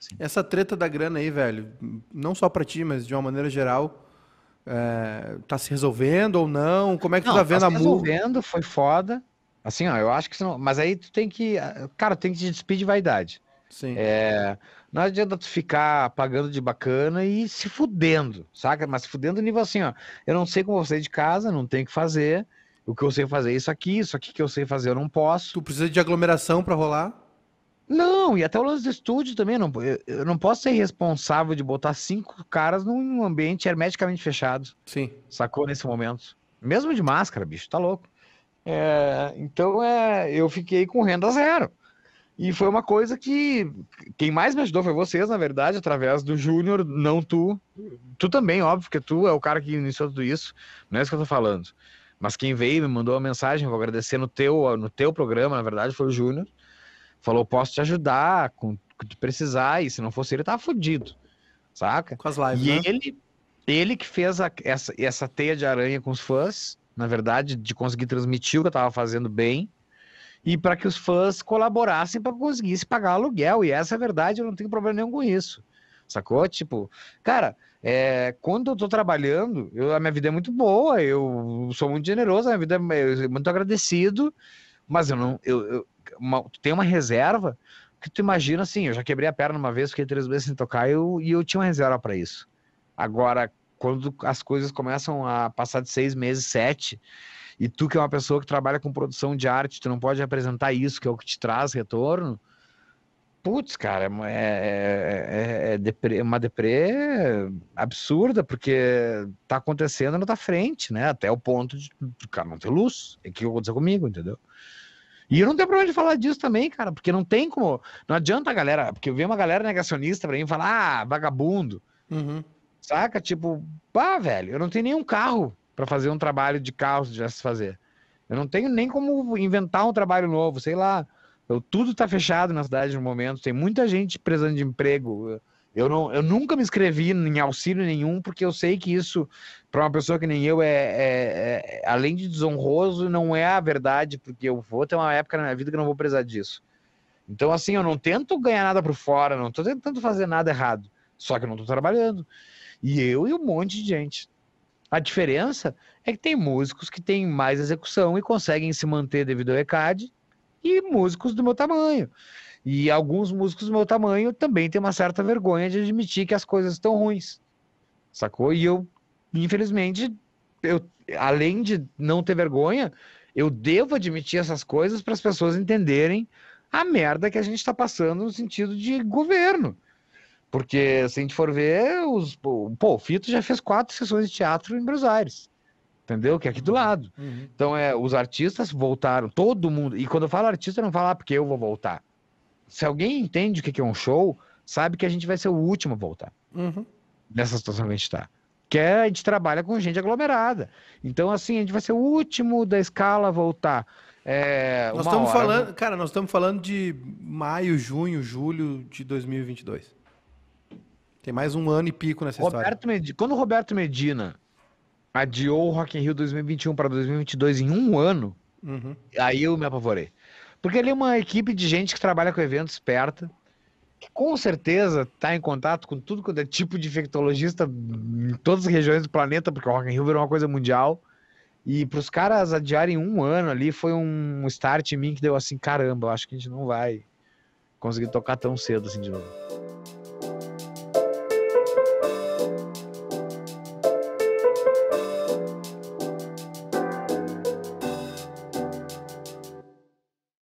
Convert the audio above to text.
Sim. Essa treta da grana aí, velho, não só para ti, mas de uma maneira geral, é, tá se resolvendo ou não? Como é que não, tu tá, tá vendo tá se resolvendo, foi foda. Assim, ó, eu acho que não... Mas aí tu tem que. Cara, tem que te despedir de vaidade. Sim. É, não adianta tu ficar pagando de bacana e se fudendo, saca? Mas se fudendo nível assim, ó. Eu não sei como você de casa, não tem que fazer. O que eu sei fazer é isso aqui, isso aqui que eu sei fazer eu não posso. Tu precisa de aglomeração para rolar? Não, e até o lance do estúdio também. Não, eu, eu não posso ser responsável de botar cinco caras num ambiente hermeticamente fechado. Sim. Sacou nesse momento. Mesmo de máscara, bicho, tá louco. É, então é, eu fiquei com renda zero. E foi uma coisa que quem mais me ajudou foi vocês, na verdade, através do Júnior, não tu. Tu também, óbvio, porque tu é o cara que iniciou tudo isso, não é isso que eu tô falando. Mas quem veio me mandou uma mensagem, vou agradecer no teu, no teu programa, na verdade, foi o Júnior falou: posso te ajudar com o que precisar, e se não fosse ele, tava tá fudido, saca? Com as lives, e né? ele, ele que fez a, essa, essa teia de aranha com os fãs, na verdade, de conseguir transmitir o que eu tava fazendo bem, e para que os fãs colaborassem para conseguir se pagar aluguel, e essa é a verdade, eu não tenho problema nenhum com isso. Sacou? Tipo, cara, é, quando eu tô trabalhando, eu, a minha vida é muito boa, eu sou muito generoso, a minha vida é muito agradecido, mas eu não. Eu, eu uma, tem uma reserva que tu imagina assim, eu já quebrei a perna uma vez, fiquei três meses sem tocar eu, e eu tinha uma reserva para isso. Agora, quando as coisas começam a passar de seis meses, sete, e tu que é uma pessoa que trabalha com produção de arte, tu não pode apresentar isso, que é o que te traz retorno. Putz, cara, é, é, é, é deprê, uma deprê absurda, porque tá acontecendo na tua frente, né? Até o ponto de, cara, não ter luz. É que aconteceu comigo, entendeu? E eu não tenho problema de falar disso também, cara, porque não tem como. Não adianta a galera. Porque eu vi uma galera negacionista pra mim falar, ah, vagabundo. Uhum. Saca? Tipo, pá, velho, eu não tenho nenhum carro para fazer um trabalho de carro se tivesse fazer. Eu não tenho nem como inventar um trabalho novo, sei lá. Eu, tudo tá fechado na cidade no momento, tem muita gente precisando de emprego. Eu, não, eu nunca me inscrevi em auxílio nenhum, porque eu sei que isso, para uma pessoa que nem eu, é, é, é, além de desonroso, não é a verdade, porque eu vou ter uma época na minha vida que não vou precisar disso. Então, assim, eu não tento ganhar nada por fora, não estou tentando fazer nada errado, só que eu não estou trabalhando. E eu e um monte de gente. A diferença é que tem músicos que têm mais execução e conseguem se manter devido ao ECAD, e músicos do meu tamanho. E alguns músicos do meu tamanho também têm uma certa vergonha de admitir que as coisas estão ruins. Sacou? E eu, infelizmente, eu, além de não ter vergonha, eu devo admitir essas coisas para as pessoas entenderem a merda que a gente está passando no sentido de governo. Porque se a gente for ver, os, pô, o Fito já fez quatro sessões de teatro em Buenos Aires. Entendeu? Que é aqui do lado. Uhum. Então, é, os artistas voltaram, todo mundo. E quando eu falo artista, eu não falo ah, porque eu vou voltar se alguém entende o que é um show, sabe que a gente vai ser o último a voltar. Uhum. Nessa situação que a gente está. Que é, a gente trabalha com gente aglomerada. Então, assim, a gente vai ser o último da escala a voltar. É, nós estamos hora... falando, cara, nós estamos falando de maio, junho, julho de 2022. Tem mais um ano e pico nessa Roberto história. quando o Roberto Medina adiou o Rock in Rio 2021 para 2022 em um ano, uhum. aí eu me apavorei. Porque ele é uma equipe de gente que trabalha com eventos esperta que com certeza está em contato com tudo quanto é tipo de infectologista em todas as regiões do planeta, porque o Rock in Rio virou uma coisa mundial. E para os caras adiarem um ano ali foi um start em mim que deu assim, caramba, eu acho que a gente não vai conseguir tocar tão cedo assim de novo.